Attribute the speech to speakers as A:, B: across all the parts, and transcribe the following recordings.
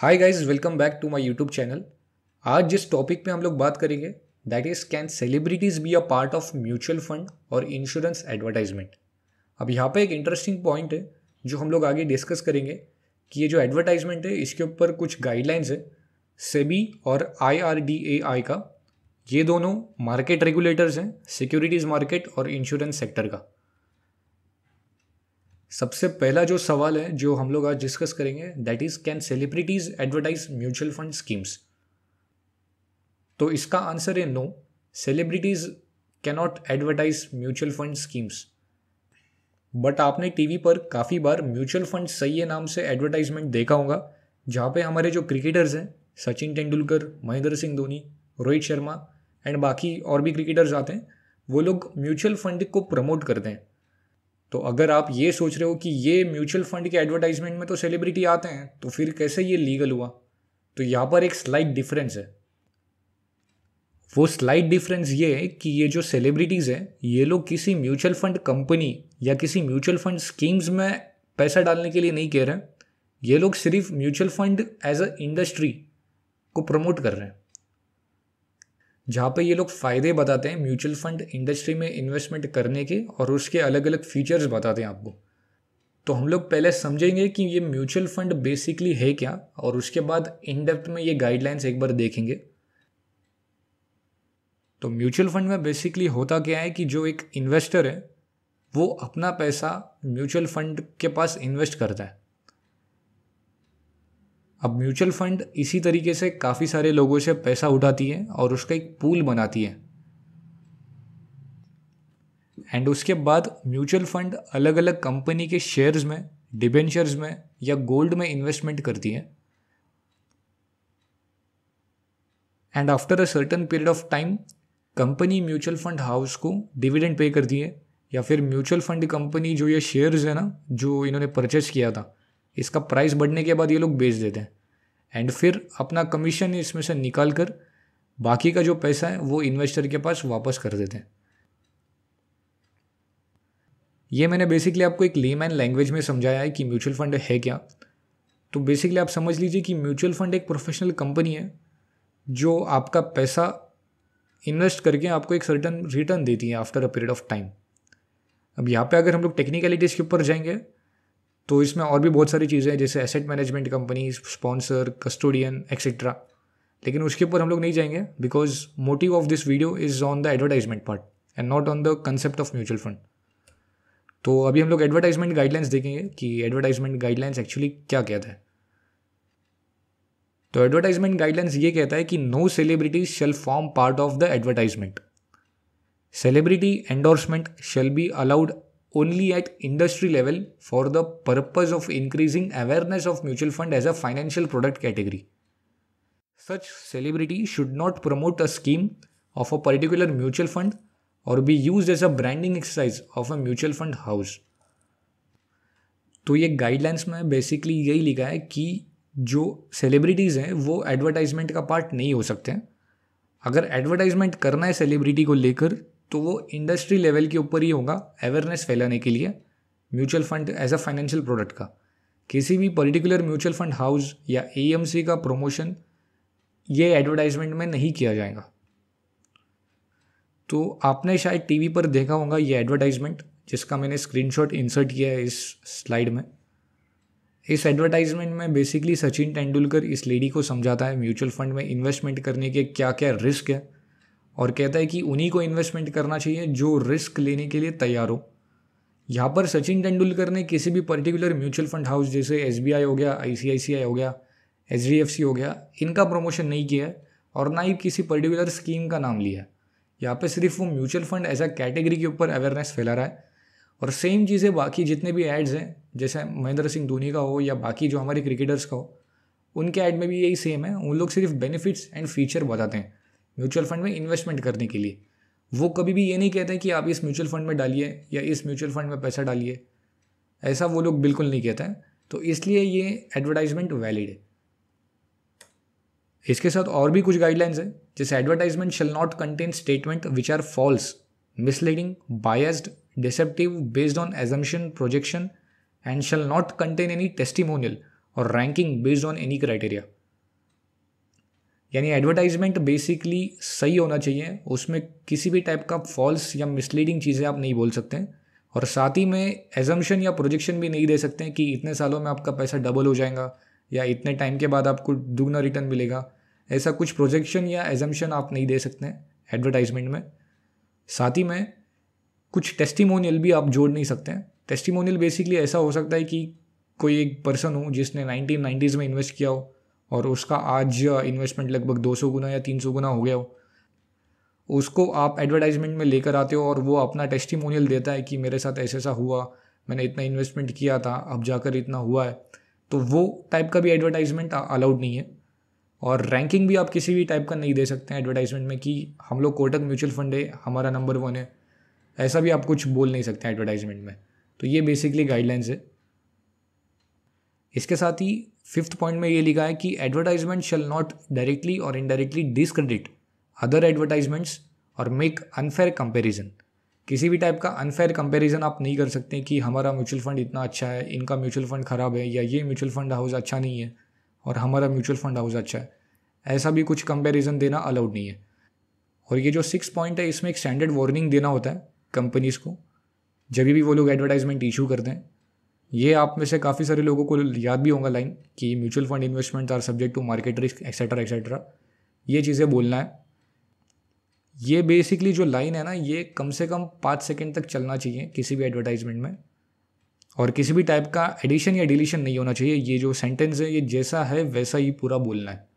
A: Hi guys welcome back to my YouTube channel आज जिस topic पे हम लोग बात करेंगे that is can celebrities be a part of mutual fund और इंश्योरेंस एडवर्टाइजमेंट अब यहाँ पे एक इंटरेस्टिंग पॉइंट है जो हम लोग आगे डिस्कस करेंगे कि ये जो एडवर्टाइजमेंट है इसके ऊपर कुछ गाइडलाइंस है सेबी और आई का ये दोनों मार्केट रेगुलेटर्स हैं सिक्योरिटीज़ मार्केट और इंश्योरेंस सेक्टर का सबसे पहला जो सवाल है जो हम लोग आज डिस्कस करेंगे that is can celebrities advertise mutual fund schemes तो इसका आंसर है no celebrities cannot advertise mutual fund schemes but आपने टीवी पर काफ़ी बार म्यूचुअल फंड सही है नाम से एडवर्टाइजमेंट देखा होगा जहाँ पे हमारे जो क्रिकेटर्स हैं सचिन तेंदुलकर महेंद्र सिंह धोनी रोहित शर्मा एंड बाकी और भी क्रिकेटर्स आते हैं वो लोग म्यूचुअल फंड को प्रमोट करते हैं तो अगर आप ये सोच रहे हो कि ये म्यूचुअल फंड के एडवर्टाइजमेंट में तो सेलिब्रिटी आते हैं तो फिर कैसे ये लीगल हुआ तो यहाँ पर एक स्लाइट डिफरेंस है वो स्लाइट डिफरेंस ये है कि ये जो सेलिब्रिटीज़ हैं ये लोग किसी म्यूचुअल फंड कंपनी या किसी म्यूचुअल फंड स्कीम्स में पैसा डालने के लिए नहीं कह रहे हैं ये लोग सिर्फ mutual fund as a industry को प्रमोट कर रहे हैं जहाँ पे ये लोग फ़ायदे बताते हैं म्यूचुअल फंड इंडस्ट्री में इन्वेस्टमेंट करने के और उसके अलग अलग फीचर्स बताते हैं आपको तो हम लोग पहले समझेंगे कि ये म्यूचुअल फंड बेसिकली है क्या और उसके बाद इन डेप्थ में ये गाइडलाइंस एक बार देखेंगे तो म्यूचुअल फंड में बेसिकली होता क्या है कि जो एक इन्वेस्टर है वो अपना पैसा म्यूचुअल फंड के पास इन्वेस्ट करता है अब म्यूचुअल फंड इसी तरीके से काफ़ी सारे लोगों से पैसा उठाती है और उसका एक पूल बनाती है एंड उसके बाद म्यूचुअल फंड अलग अलग कंपनी के शेयर्स में डिबेंचर्स में या गोल्ड में इन्वेस्टमेंट करती है and after a certain period of time company mutual fund house को डिविडेंड पे करती है या फिर म्यूचुअल फंड कंपनी जो ये शेयर्स है ना जो इन्होंने परचेस किया था इसका प्राइस बढ़ने के बाद ये लोग बेच देते हैं एंड फिर अपना कमीशन इसमें से निकाल कर बाकी का जो पैसा है वो इन्वेस्टर के पास वापस कर देते हैं ये मैंने बेसिकली आपको एक लेमैन लैंग्वेज में समझाया है कि म्यूचुअल फंड है क्या तो बेसिकली आप समझ लीजिए कि म्यूचुअल फंड एक प्रोफेशनल कंपनी है जो आपका पैसा इन्वेस्ट करके आपको एक सर्टन रिटर्न देती है after a period of time अब यहाँ पे अगर हम लोग टेक्निकलिटीज़ के ऊपर जाएंगे तो इसमें और भी बहुत सारी चीज़ें हैं जैसे asset management company sponsor custodian etcetera लेकिन उसके ऊपर हम लोग नहीं जाएंगे because motive of this video is on the advertisement part and not on the concept of mutual fund तो अभी हम लोग एडवर्टाइजमेंट गाइडलाइंस देखेंगे कि एडवर्टाइजमेंट गाइडलाइंस एक्चुअली क्या कहता है तो एडवर्टाइजमेंट गाइडलाइंस ये कहता है कि no celebrity shall form part of the advertisement celebrity endorsement shall be allowed only at industry level for the purpose of increasing awareness of mutual fund as a financial product category. Such celebrity should not promote a scheme of a particular mutual fund or be used as a branding exercise of a mutual fund house तो ये guidelines में basically यही लिखा है कि जो celebrities हैं वो एडवर्टाइजमेंट का पार्ट नहीं हो सकते हैं अगर एडवर्टाइजमेंट करना है सेलिब्रिटी को लेकर तो वो इंडस्ट्री लेवल के ऊपर ही होगा अवेयरनेस फैलाने के लिए mutual fund as a financial product का किसी भी पर्टिकुलर म्यूचुअल फंड हाउस या ए का प्रमोशन ये एडवर्टाइजमेंट में नहीं किया जाएगा तो आपने शायद टीवी पर देखा होगा ये एडवर्टाइजमेंट जिसका मैंने स्क्रीनशॉट इंसर्ट किया है इस स्लाइड में इस एडवर्टाइजमेंट में बेसिकली सचिन तेंदुलकर इस लेडी को समझाता है म्यूचुअल फंड में इन्वेस्टमेंट करने के क्या क्या रिस्क है और कहता है कि उन्हीं को इन्वेस्टमेंट करना चाहिए जो रिस्क लेने के लिए तैयार हो यहाँ पर सचिन तेंदुलकर ने किसी भी पर्टिकुलर म्यूचुअल फंड हाउस जैसे एस हो गया आई हो गया एच हो गया इनका प्रमोशन नहीं किया है और ना ही किसी पर्टिकुलर स्कीम का नाम लिया है यहाँ पे सिर्फ वो mutual fund as a category के ऊपर अवेयरनेस फैला रहा है और सेम चीज़ें बाकी जितने भी एड्स हैं जैसे महेंद्र सिंह धोनी का हो या बाकी जो हमारे क्रिकेटर्स का हो उनके ऐड में भी यही सेम है उन लोग सिर्फ बेनिफिट्स एंड फीचर बताते हैं म्यूचुअल फंड में इन्वेस्टमेंट करने के लिए वो कभी भी ये नहीं कहते कि आप इस म्यूचुअल फंड में डालिए या इस म्यूचुअल फंड में पैसा डालिए ऐसा वो लोग बिल्कुल नहीं कहते हैं तो इसलिए ये एडवर्टाइजमेंट वैलिड है इसके साथ और भी कुछ गाइडलाइंस है जैसे advertisement shall not contain statement which are false misleading biased deceptive based on assumption projection and shall not contain any testimonial और ranking based on any criteria यानी एडवर्टाइजमेंट बेसिकली सही होना चाहिए उसमें किसी भी टाइप का फॉल्स या मिसलीडिंग चीज़ें आप नहीं बोल सकते हैं और साथ ही में एजम्पन या प्रोजेक्शन भी नहीं दे सकते हैं कि इतने सालों में आपका पैसा डबल हो जाएगा या इतने टाइम के बाद आपको दुगना रिटर्न मिलेगा ऐसा कुछ प्रोजेक्शन या एजम्पन आप नहीं दे सकते हैं एडवर्टाइजमेंट में साथ ही में कुछ टेस्टिमोनियल भी आप जोड़ नहीं सकते हैं टेस्टिमोनियल बेसिकली ऐसा हो सकता है कि कोई एक पर्सन हो जिसने नाइनटीन में इन्वेस्ट किया हो और उसका आज इन्वेस्टमेंट लगभग 200 गुना या 300 गुना हो गया हो उसको आप एडवर्टाइजमेंट में लेकर आते हो और वो अपना टेस्टिमोनियल देता है कि मेरे साथ ऐसा ऐसा हुआ मैंने इतना इन्वेस्टमेंट किया था अब जाकर इतना हुआ है तो वो टाइप का भी एडवर्टाइजमेंट अलाउड नहीं है और रैंकिंग भी आप किसी भी टाइप का नहीं दे सकते हैं एडवर्टाइजमेंट में कि हम लोग कोटक म्यूचुअल फंड है हमारा नंबर वन है ऐसा भी आप कुछ बोल नहीं सकते एडवर्टाइजमेंट में तो ये बेसिकली गाइडलाइंस है इसके साथ ही फिफ्थ पॉइंट में ये लिखा है कि एडवर्टाइजमेंट शेल नॉट डायरेक्टली और इनडायरेक्टली डिसक्रेडिट अदर एडवर्टाइजमेंट्स और मेक अनफेयर कंपेरिजन किसी भी टाइप का अनफेयर कंपेरिजन आप नहीं कर सकते कि हमारा म्यूचुअल फंड इतना अच्छा है इनका म्यूचुअल फंड ख़राब है या ये म्यूचुअल फंड हाउस अच्छा नहीं है और हमारा म्यूचुअल फंड हाउस अच्छा है ऐसा भी कुछ कंपेरिजन देना अलाउड नहीं है और ये जो सिक्स पॉइंट है इसमें एक स्टैंडर्ड वार्निंग देना होता है कंपनीज़ को जब भी वो लोग एडवर्टाइजमेंट इशू करते हैं ये आप में से काफ़ी सारे लोगों को याद भी होगा लाइन कि mutual fund investment are subject to market risk etcetera etcetera ये चीज़ें बोलना है ये बेसिकली जो लाइन है ना ये कम से कम पाँच सेकेंड तक चलना चाहिए किसी भी एडवर्टाइजमेंट में और किसी भी टाइप का एडिशन या डिलीशन नहीं होना चाहिए ये जो सेंटेंस है ये जैसा है वैसा ही पूरा बोलना है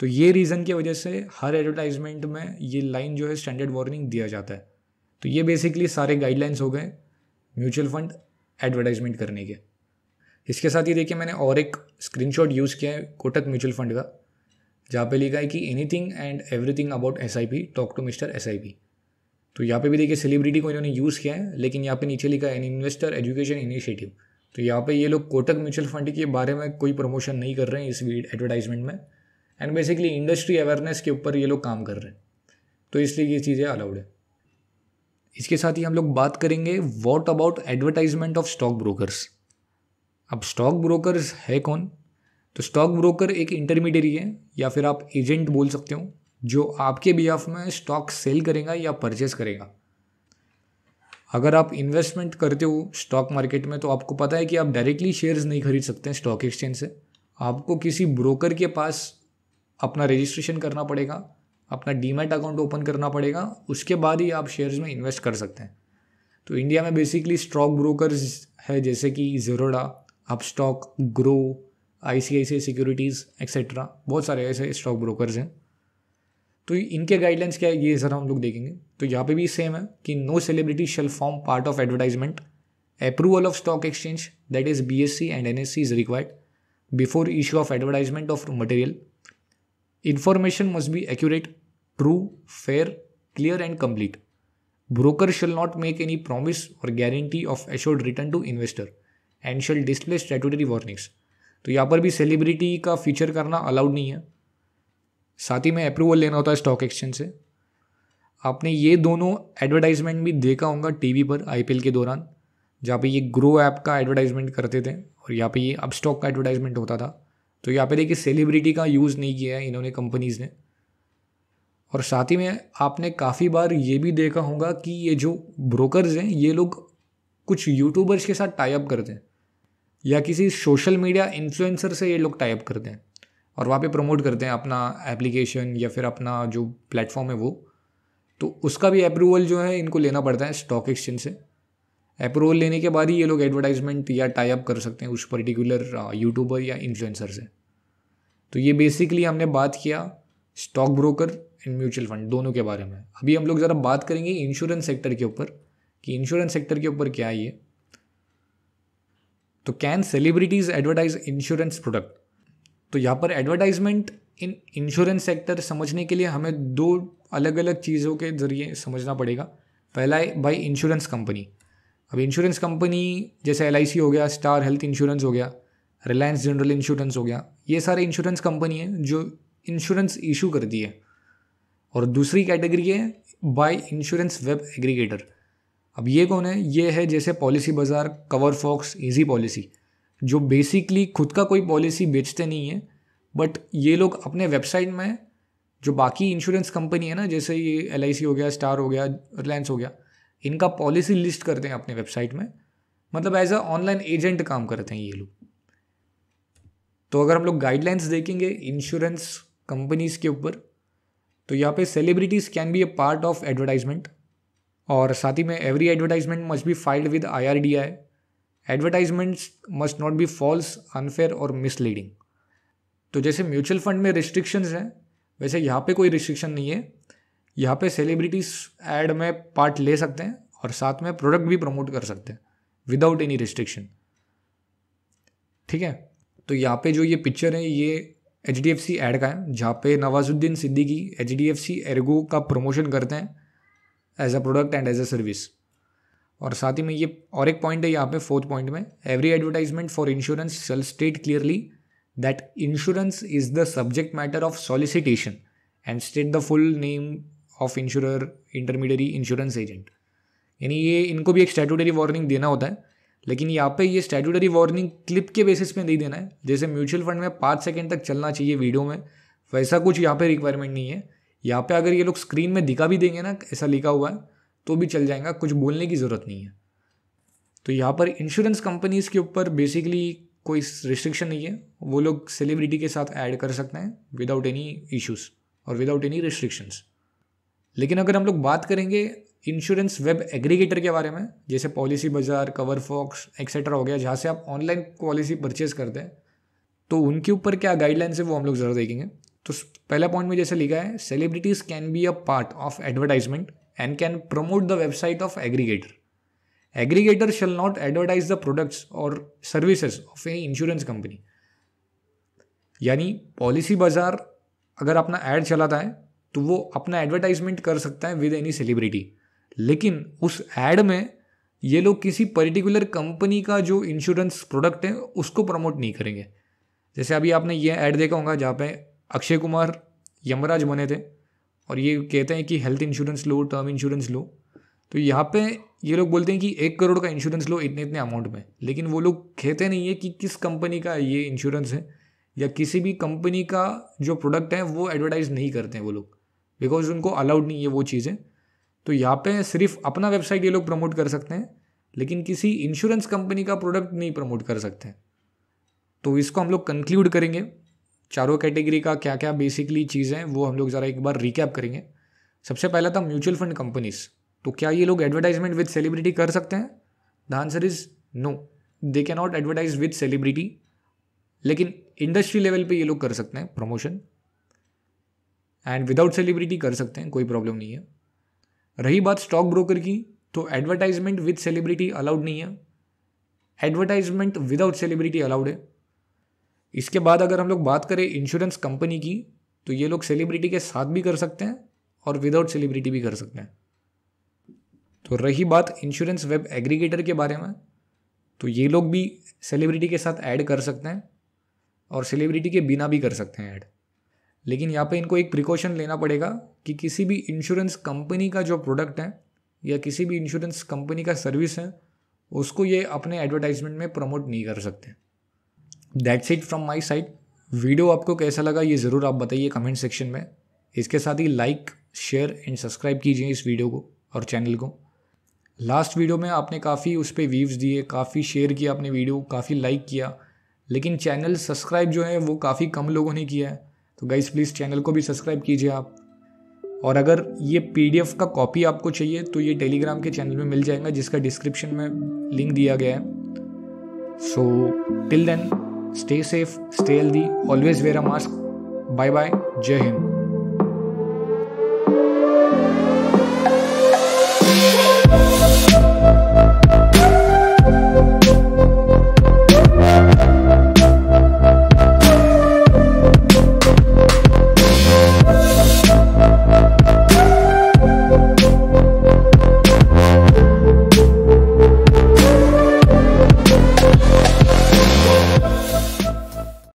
A: तो ये रीज़न की वजह से हर एडवर्टाइजमेंट में ये लाइन जो है स्टैंडर्ड वार्निंग दिया जाता है तो ये बेसिकली सारे गाइडलाइंस हो गए म्यूचुअल फंड एडवर्टाइजमेंट करने के इसके साथ ही देखिए मैंने और एक स्क्रीनशॉट यूज़ किया है कोटक म्यूचुअल फंड का जहाँ पे लिखा है कि anything and everything about S I P talk to mister S I P तो यहाँ पे भी देखिए सेलिब्रिटी को इन्होंने यूज़ किया है लेकिन यहाँ पे नीचे लिखा है एन इन्वेस्टर एजुकेशन इनिशिएटिव तो यहाँ पे ये लोग कोटक म्यूचुअल फंड के बारे में कोई प्रमोशन नहीं कर रहे हैं इस एडवर्टाइजमेंट में एंड बेसिकली इंडस्ट्री अवेयरनेस के ऊपर ये लोग काम कर रहे हैं तो इसलिए ये चीज़ें अलाउड है इसके साथ ही हम लोग बात करेंगे what about advertisement of stock brokers अब स्टॉक ब्रोकर्स है कौन तो स्टॉक ब्रोकर एक इंटरमीडियरी है या फिर आप एजेंट बोल सकते हो जो आपके बिहाफ में स्टॉक सेल करेगा या परचेस करेगा अगर आप इन्वेस्टमेंट करते हो स्टॉक मार्केट में तो आपको पता है कि आप डायरेक्टली शेयर्स नहीं खरीद सकते हैं स्टॉक एक्सचेंज से आपको किसी ब्रोकर के पास अपना रजिस्ट्रेशन करना पड़ेगा अपना डीमेट अकाउंट ओपन करना पड़ेगा उसके बाद ही आप शेयर्स में इन्वेस्ट कर सकते हैं तो इंडिया में बेसिकली स्टॉक ब्रोकर्स है जैसे कि Zerodha Upstox Groww I C securities etcetera बहुत सारे ऐसे स्टॉक ब्रोकर्स हैं तो इनके गाइडलाइंस क्या है ये ज़रा हम लोग देखेंगे तो यहाँ पे भी सेम है कि no celebrity shall form part of advertisement approval of stock exchange that is B S C and N S C is required before issue of advertisement of material information must be accurate true fair clear and complete broker shall not make any promise और guarantee of assured return to investor and shall display statutory warnings तो यहाँ पर भी celebrity का feature करना allowed नहीं है साथ ही में अप्रूवल लेना होता है स्टॉक एक्सचेंज से आपने ये दोनों एडवर्टाइजमेंट भी देखा होगा टी वी पर आई पी एल के दौरान जहाँ पर ये ग्रो ऐप का एडवर्टाइजमेंट करते थे और यहाँ पर ये अब स्टॉक का एडवर्टाइजमेंट होता था तो यहाँ पे देखिए सेलिब्रिटी का यूज़ नहीं किया है इन्होंने कंपनीज़ ने और साथ ही में आपने काफ़ी बार ये भी देखा होगा कि ये जो ब्रोकर्स हैं ये लोग कुछ यूट्यूबर्स के साथ टाइप करते हैं या किसी सोशल मीडिया इन्फ्लुएंसर से ये लोग टाइप करते हैं और वहाँ पे प्रमोट करते हैं अपना एप्लीकेशन या फिर अपना जो प्लेटफॉर्म है वो तो उसका भी अप्रूवल जो है इनको लेना पड़ता है स्टॉक एक्सचेंज से अप्रूवल लेने के बाद ही ये लोग एडवर्टाइजमेंट या टाइप कर सकते हैं उस पर्टिकुलर यूट्यूबर uh, या इन्फ्लुएंसर से तो ये बेसिकली हमने बात किया stock broker and mutual fund दोनों के बारे में अभी हम लोग ज़रा बात करेंगे इंश्योरेंस सेक्टर के ऊपर कि इंश्योरेंस सेक्टर के ऊपर क्या है ये तो can celebrities advertise insurance product तो यहाँ पर एडवर्टाइजमेंट इन इंश्योरेंस सेक्टर समझने के लिए हमें दो अलग अलग चीज़ों के ज़रिए समझना पड़ेगा पहला है बाई इंश्योरेंस कंपनी अब इंश्योरेंस कंपनी जैसे एल हो गया स्टार हेल्थ इंश्योरेंस हो गया रिलायंस जनरल इंश्योरेंस हो गया ये सारे इंश्योरेंस कंपनी हैं जो इंश्योरेंस इशू करती है और दूसरी कैटेगरी है बाय इंश्योरेंस वेब एग्रीगेटर अब ये कौन है ये है जैसे Policybazaar Coverfox easy policy जो बेसिकली खुद का कोई पॉलिसी बेचते नहीं है बट ये लोग अपने वेबसाइट में जो बाकी इंश्योरेंस कंपनी है ना जैसे ये एल हो गया स्टार हो गया रिलायंस हो गया इनका पॉलिसी लिस्ट करते हैं अपने वेबसाइट में मतलब एज अ ऑनलाइन एजेंट काम करते हैं ये लोग तो अगर हम लोग गाइडलाइंस देखेंगे इंश्योरेंस कंपनीज के ऊपर तो यहाँ पे celebrities can be a part of advertisement और साथ ही में every advertisement must be filed with I R D I advertisements must not be false unfair और मिसलीडिंग तो जैसे म्यूचुअल फंड में रिस्ट्रिक्शंस हैं वैसे यहाँ पे कोई रिस्ट्रिक्शन नहीं है यहाँ पे सेलिब्रिटीज एड में पार्ट ले सकते हैं और साथ में प्रोडक्ट भी प्रमोट कर सकते हैं विदाउट एनी रिस्ट्रिक्शन ठीक है तो यहाँ पे जो ये पिक्चर है ये H D F C ad का है जहाँ पे Nawazuddin Siddiqui H D F C Ergo का प्रमोशन करते हैं as a product and as a service और साथ ही में ये और एक पॉइंट है यहाँ पे फोर्थ पॉइंट में every advertisement for insurance shall state clearly that insurance is the subject matter of solicitation and state the full name of insure intermediary insurance agent यानी ये इनको भी एक स्टैटूटरी वार्निंग देना होता है लेकिन यहाँ पे ये स्टैटूटरी वार्निंग क्लिप के बेसिस पे नहीं देना है जैसे म्यूचुअल फंड में पाँच सेकेंड तक चलना चाहिए वीडियो में वैसा कुछ यहाँ पे रिक्वायरमेंट नहीं है यहाँ पे अगर ये लोग स्क्रीन में दिखा भी देंगे ना ऐसा लिखा हुआ है तो भी चल जाएगा कुछ बोलने की ज़रूरत नहीं है तो यहाँ पर इंश्योरेंस कंपनीज़ के ऊपर बेसिकली कोई रिस्ट्रिक्शन नहीं है वो लोग सेलिब्रिटी के साथ ऐड कर सकते हैं विदाउट एनी इश्यूज़ और विदाउट एनी रिस्ट्रिक्शंस लेकिन अगर हम लोग बात करेंगे इंश्योरेंस वेब एग्रीगेटर के बारे में जैसे पॉलिसी बाजार कवर फॉक्स एक्सेट्रा हो गया जहाँ से आप ऑनलाइन पॉलिसी परचेज करते हैं तो उनके ऊपर क्या गाइडलाइंस है वो हम लोग ज़रूर देखेंगे तो पहला पॉइंट में जैसे लिखा है celebrities can be a part of advertisement and can promote the website of aggregator aggregator shall not advertise the products और services of any insurance company यानी पॉलिसी बाजार अगर अपना ऐड चलाता है तो वो अपना एडवर्टाइजमेंट कर सकता है विद एनी सेलिब्रिटी लेकिन उस एड में ये लोग किसी पर्टिकुलर कंपनी का जो इंश्योरेंस प्रोडक्ट है उसको प्रमोट नहीं करेंगे जैसे अभी आपने ये ऐड देखा होगा जहाँ पे अक्षय कुमार यमराज बने थे और ये कहते हैं कि हेल्थ इंश्योरेंस लो टर्म इंश्योरेंस लो तो यहाँ पे ये लोग बोलते हैं कि एक करोड़ का इंश्योरेंस लो इतने इतने अमाउंट में लेकिन वो लोग कहते नहीं है कि किस कंपनी का ये इंश्योरेंस है या किसी भी कंपनी का जो प्रोडक्ट है वो एडवर्टाइज नहीं करते हैं वो लोग बिकॉज उनको अलाउड नहीं है वो चीज़ें तो यहाँ पे सिर्फ अपना वेबसाइट ये लोग प्रमोट कर सकते हैं लेकिन किसी इंश्योरेंस कंपनी का प्रोडक्ट नहीं प्रमोट कर सकते तो इसको हम लोग कंक्लूड करेंगे चारों कैटेगरी का क्या क्या बेसिकली चीज़ें हैं वो हम लोग ज़रा एक बार रिकैप करेंगे सबसे पहला था म्यूचुअल फंड कंपनीज़ तो क्या ये लोग एडवर्टाइजमेंट विद सेलिब्रिटी कर सकते हैं the answer is no they can not advertise with celebrity लेकिन इंडस्ट्री लेवल पे ये लोग कर सकते हैं प्रमोशन एंड विदाउट सेलिब्रिटी कर सकते हैं कोई प्रॉब्लम नहीं है रही बात स्टॉक ब्रोकर की तो एडवर्टाइजमेंट विद सेलिब्रिटी अलाउड नहीं है एडवर्टाइजमेंट विदाउट सेलिब्रिटी अलाउड है इसके बाद अगर हम लोग बात करें इंश्योरेंस कंपनी की तो ये लोग सेलिब्रिटी के साथ भी कर सकते हैं और विदाउट सेलिब्रिटी भी कर सकते हैं तो रही बात इंश्योरेंस वेब एग्रीगेटर के बारे में तो ये लोग भी सेलिब्रिटी के साथ ऐड कर सकते हैं और सेलिब्रिटी के बिना भी कर सकते हैं ऐड लेकिन यहाँ पे इनको एक प्रिकॉशन लेना पड़ेगा कि किसी भी इंश्योरेंस कंपनी का जो प्रोडक्ट है या किसी भी इंश्योरेंस कंपनी का सर्विस है उसको ये अपने एडवर्टाइजमेंट में प्रमोट नहीं कर सकते that's it from my side video आपको कैसा लगा ये ज़रूर आप बताइए कमेंट सेक्शन में इसके साथ ही लाइक शेयर एंड सब्सक्राइब कीजिए इस वीडियो को और चैनल को लास्ट वीडियो में आपने काफ़ी उस पर व्यूज़ दिए काफ़ी शेयर किया आपने वीडियो काफ़ी लाइक किया लेकिन चैनल सब्सक्राइब जो है वो काफ़ी कम लोगों ने किया है तो गाइस प्लीज़ चैनल को भी सब्सक्राइब कीजिए आप और अगर ये पी का कॉपी आपको चाहिए तो ये टेलीग्राम के चैनल में मिल जाएगा जिसका डिस्क्रिप्शन में लिंक दिया गया है so till then stay safe stay healthy always wear a mask bye bye जय हिंद